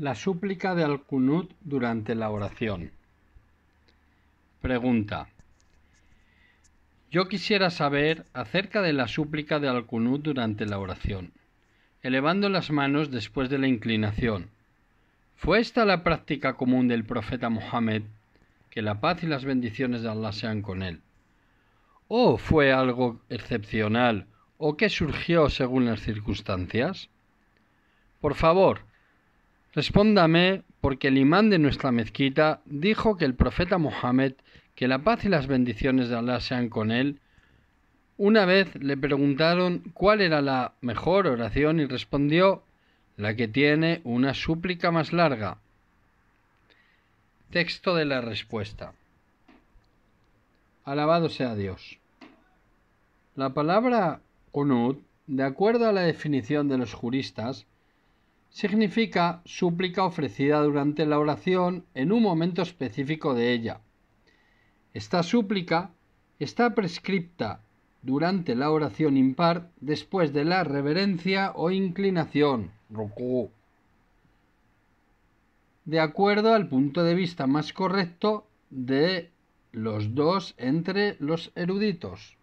La súplica de al Kunut durante la oración. Pregunta. Yo quisiera saber acerca de la súplica de al Kunut durante la oración, elevando las manos después de la inclinación. ¿Fue esta la práctica común del profeta Mohammed? Que la paz y las bendiciones de Allah sean con él. ¿O fue algo excepcional o que surgió según las circunstancias? Por favor, Respóndame, porque el imán de nuestra mezquita dijo que el profeta Mohammed, que la paz y las bendiciones de Allah sean con él, una vez le preguntaron cuál era la mejor oración y respondió, la que tiene una súplica más larga. Texto de la respuesta. Alabado sea Dios. La palabra Unud de acuerdo a la definición de los juristas, Significa súplica ofrecida durante la oración en un momento específico de ella. Esta súplica está prescripta durante la oración impar después de la reverencia o inclinación, De acuerdo al punto de vista más correcto de los dos entre los eruditos.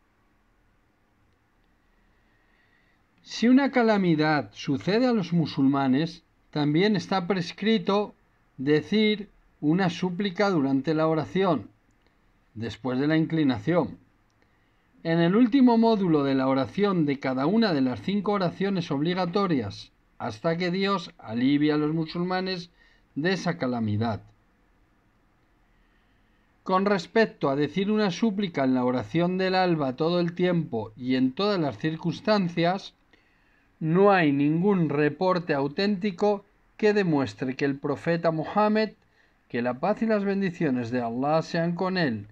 Si una calamidad sucede a los musulmanes, también está prescrito decir una súplica durante la oración, después de la inclinación. En el último módulo de la oración de cada una de las cinco oraciones obligatorias, hasta que Dios alivie a los musulmanes de esa calamidad. Con respecto a decir una súplica en la oración del alba todo el tiempo y en todas las circunstancias, no hay ningún reporte auténtico que demuestre que el profeta Mohammed, que la paz y las bendiciones de Allah sean con él,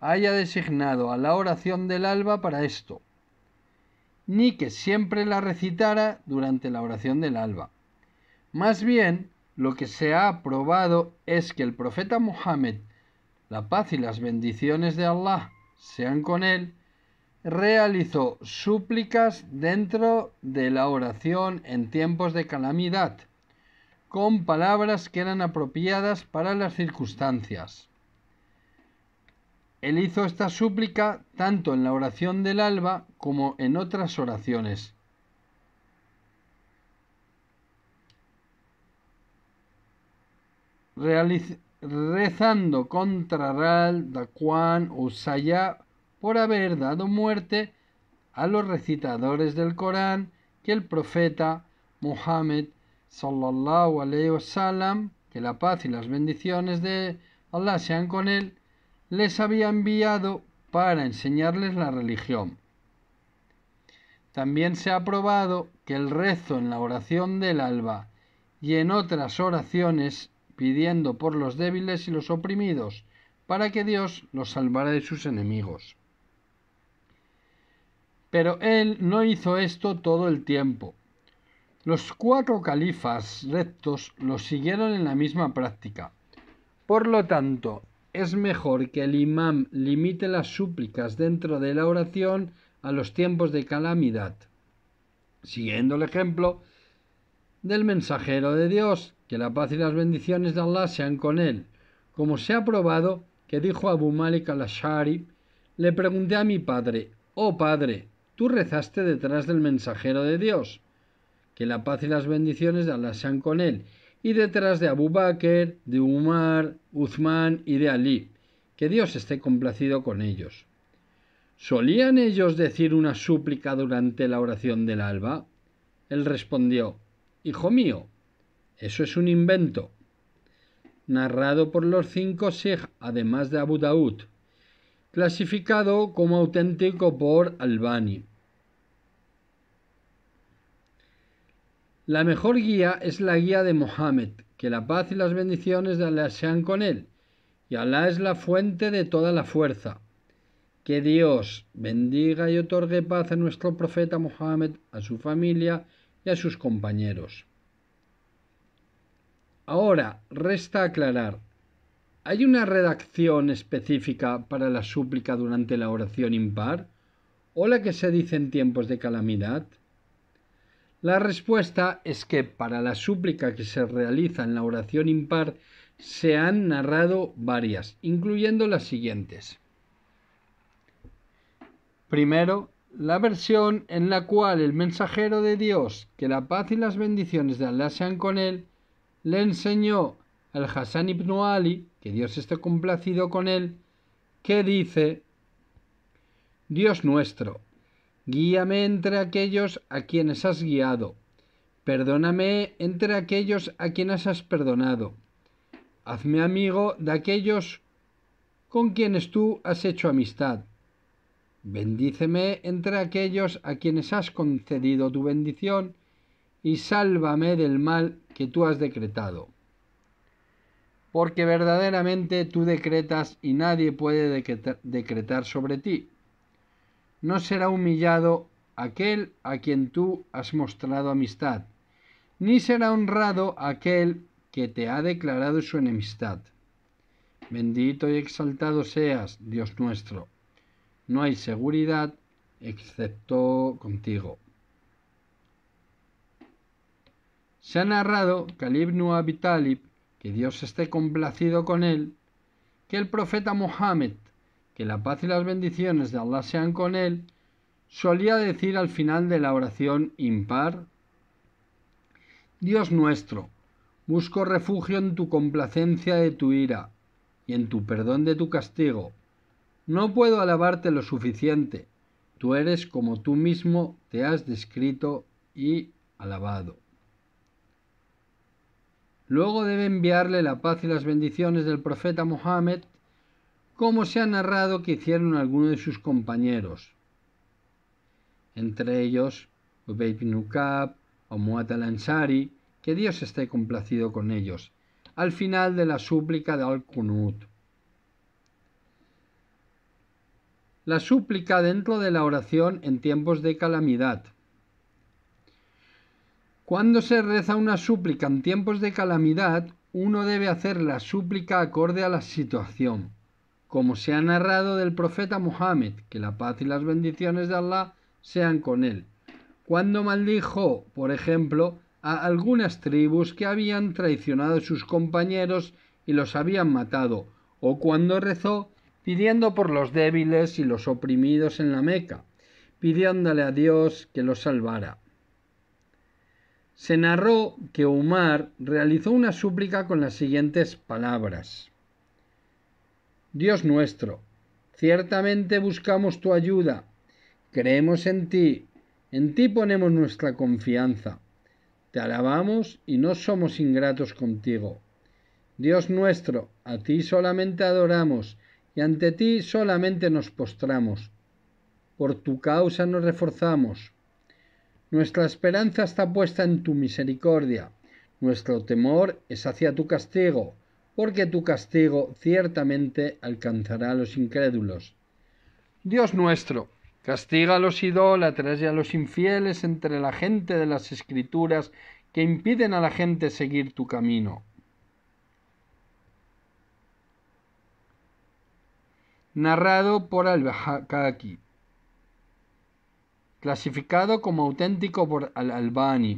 haya designado a la oración del alba para esto, ni que siempre la recitara durante la oración del alba. Más bien, lo que se ha probado es que el profeta Mohammed, la paz y las bendiciones de Allah sean con él, realizó súplicas dentro de la oración en tiempos de calamidad, con palabras que eran apropiadas para las circunstancias. Él hizo esta súplica tanto en la oración del alba como en otras oraciones. rezando contra Ral, Daquan, Usaya por haber dado muerte a los recitadores del Corán que el profeta Muhammad sallallahu wasallam, que la paz y las bendiciones de Allah sean con él, les había enviado para enseñarles la religión. También se ha probado que el rezo en la oración del alba y en otras oraciones pidiendo por los débiles y los oprimidos, para que Dios los salvara de sus enemigos. Pero él no hizo esto todo el tiempo. Los cuatro califas rectos lo siguieron en la misma práctica. Por lo tanto, es mejor que el imam limite las súplicas dentro de la oración a los tiempos de calamidad, siguiendo el ejemplo del mensajero de Dios, que la paz y las bendiciones de Allah sean con él. Como se ha probado que dijo Abu Malik al-Ashari, le pregunté a mi padre, oh padre, tú rezaste detrás del mensajero de Dios. Que la paz y las bendiciones de Allah sean con él, y detrás de Abu Bakr, de Umar, Uzmán y de Ali. Que Dios esté complacido con ellos. ¿Solían ellos decir una súplica durante la oración del alba? Él respondió, Hijo mío, eso es un invento. Narrado por los cinco Sikh, además de Abu Daud clasificado como auténtico por Albani. La mejor guía es la guía de Mohammed, que la paz y las bendiciones de Alá sean con él, y Alá es la fuente de toda la fuerza. Que Dios bendiga y otorgue paz a nuestro profeta Mohammed, a su familia y a sus compañeros. Ahora, resta aclarar ¿Hay una redacción específica para la súplica durante la oración impar o la que se dice en tiempos de calamidad? La respuesta es que para la súplica que se realiza en la oración impar se han narrado varias, incluyendo las siguientes. Primero, la versión en la cual el mensajero de Dios, que la paz y las bendiciones de Allah sean con él, le enseñó al Hassan ibn Ali Dios esté complacido con él, que dice, Dios nuestro, guíame entre aquellos a quienes has guiado, perdóname entre aquellos a quienes has perdonado, hazme amigo de aquellos con quienes tú has hecho amistad, bendíceme entre aquellos a quienes has concedido tu bendición, y sálvame del mal que tú has decretado porque verdaderamente tú decretas y nadie puede decretar sobre ti. No será humillado aquel a quien tú has mostrado amistad, ni será honrado aquel que te ha declarado su enemistad. Bendito y exaltado seas, Dios nuestro. No hay seguridad excepto contigo. Se ha narrado que Ibn Abi que Dios esté complacido con él, que el profeta Mohammed, que la paz y las bendiciones de Allah sean con él, solía decir al final de la oración impar, Dios nuestro, busco refugio en tu complacencia de tu ira y en tu perdón de tu castigo. No puedo alabarte lo suficiente, tú eres como tú mismo te has descrito y alabado. Luego debe enviarle la paz y las bendiciones del profeta Mohammed, como se ha narrado que hicieron algunos de sus compañeros, entre ellos Ubay Nuqab o Muat al-Ansari, que Dios esté complacido con ellos, al final de la súplica de al Kunut, La súplica dentro de la oración en tiempos de calamidad. Cuando se reza una súplica en tiempos de calamidad, uno debe hacer la súplica acorde a la situación, como se ha narrado del profeta Mohammed, que la paz y las bendiciones de Allah sean con él, cuando maldijo, por ejemplo, a algunas tribus que habían traicionado a sus compañeros y los habían matado, o cuando rezó pidiendo por los débiles y los oprimidos en la Meca, pidiéndole a Dios que los salvara se narró que Umar realizó una súplica con las siguientes palabras. Dios nuestro, ciertamente buscamos tu ayuda, creemos en ti, en ti ponemos nuestra confianza, te alabamos y no somos ingratos contigo. Dios nuestro, a ti solamente adoramos y ante ti solamente nos postramos. Por tu causa nos reforzamos, nuestra esperanza está puesta en tu misericordia, nuestro temor es hacia tu castigo, porque tu castigo ciertamente alcanzará a los incrédulos. Dios nuestro, castiga a los idólatras y a los infieles entre la gente de las escrituras que impiden a la gente seguir tu camino. Narrado por al clasificado como auténtico por Al-Albani.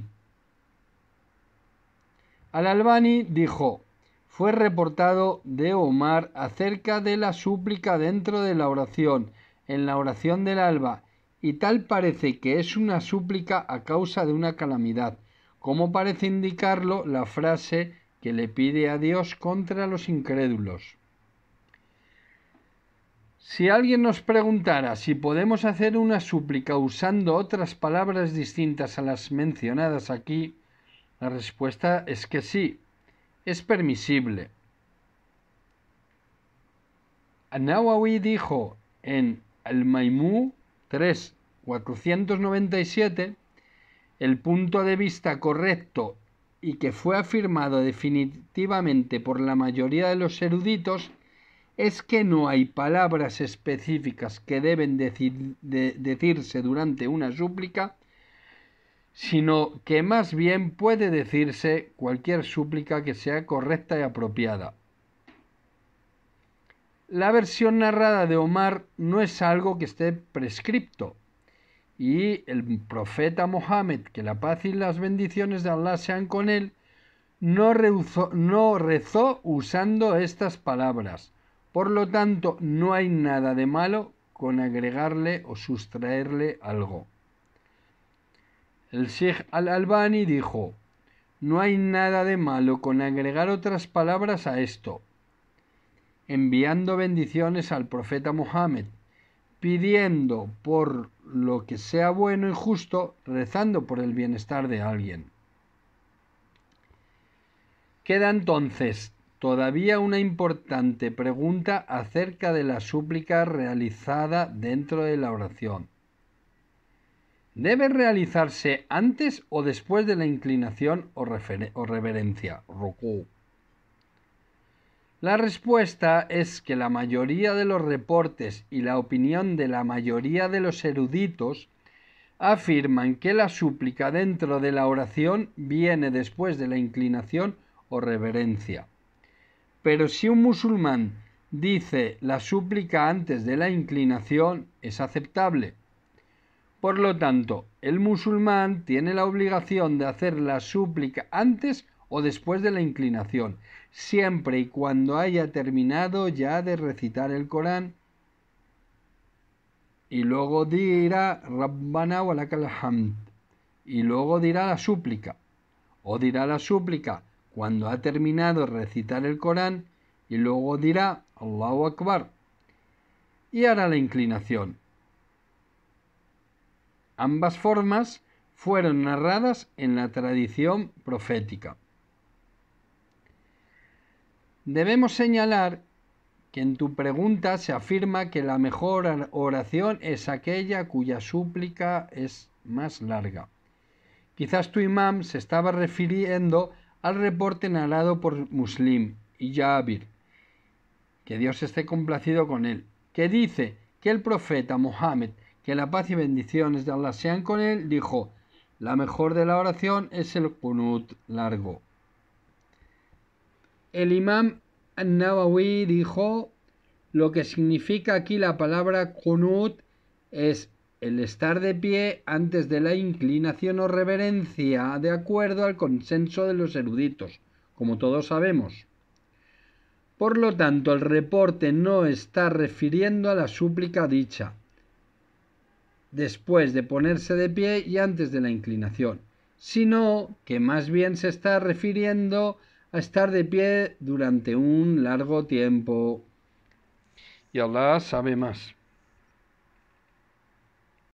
Al-Albani dijo, fue reportado de Omar acerca de la súplica dentro de la oración, en la oración del alba, y tal parece que es una súplica a causa de una calamidad, como parece indicarlo la frase que le pide a Dios contra los incrédulos. Si alguien nos preguntara si podemos hacer una súplica usando otras palabras distintas a las mencionadas aquí, la respuesta es que sí, es permisible. an dijo en Al-Maimú 3.497 el punto de vista correcto y que fue afirmado definitivamente por la mayoría de los eruditos es que no hay palabras específicas que deben decirse durante una súplica, sino que más bien puede decirse cualquier súplica que sea correcta y apropiada. La versión narrada de Omar no es algo que esté prescripto, y el profeta Mohammed, que la paz y las bendiciones de Allah sean con él, no rezó usando estas palabras por lo tanto, no hay nada de malo con agregarle o sustraerle algo. El Sheikh al-Albani dijo, no hay nada de malo con agregar otras palabras a esto, enviando bendiciones al profeta Mohammed, pidiendo por lo que sea bueno y justo, rezando por el bienestar de alguien. Queda entonces todavía una importante pregunta acerca de la súplica realizada dentro de la oración. ¿Debe realizarse antes o después de la inclinación o, reverencia? La respuesta es que la mayoría de los reportes y la opinión de la mayoría de los eruditos afirman que la súplica dentro de la oración viene después de la inclinación o reverencia. Pero si un musulmán dice la súplica antes de la inclinación, es aceptable. Por lo tanto, el musulmán tiene la obligación de hacer la súplica antes o después de la inclinación, siempre y cuando haya terminado ya de recitar el Corán. Y luego dirá Rabbana Y luego dirá la súplica. O dirá la súplica cuando ha terminado recitar el Corán y luego dirá Allahu Akbar y hará la inclinación. Ambas formas fueron narradas en la tradición profética. Debemos señalar que en tu pregunta se afirma que la mejor oración es aquella cuya súplica es más larga. Quizás tu imam se estaba refiriendo reporte narrado por Muslim y Jabir, que Dios esté complacido con él, que dice que el profeta Mohammed, que la paz y bendiciones de Allah sean con él, dijo, la mejor de la oración es el kunut largo. El imam Nawawi dijo, lo que significa aquí la palabra kunut es el estar de pie antes de la inclinación o reverencia, de acuerdo al consenso de los eruditos, como todos sabemos. Por lo tanto, el reporte no está refiriendo a la súplica dicha, después de ponerse de pie y antes de la inclinación, sino que más bien se está refiriendo a estar de pie durante un largo tiempo. Y Allah sabe más.